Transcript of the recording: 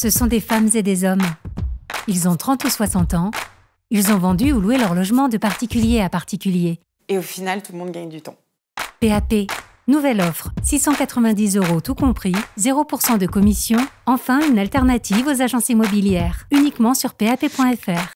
Ce sont des femmes et des hommes. Ils ont 30 ou 60 ans. Ils ont vendu ou loué leur logement de particulier à particulier. Et au final, tout le monde gagne du temps. PAP, Nouvelle offre, 690 euros tout compris, 0% de commission, enfin une alternative aux agences immobilières, uniquement sur pap.fr.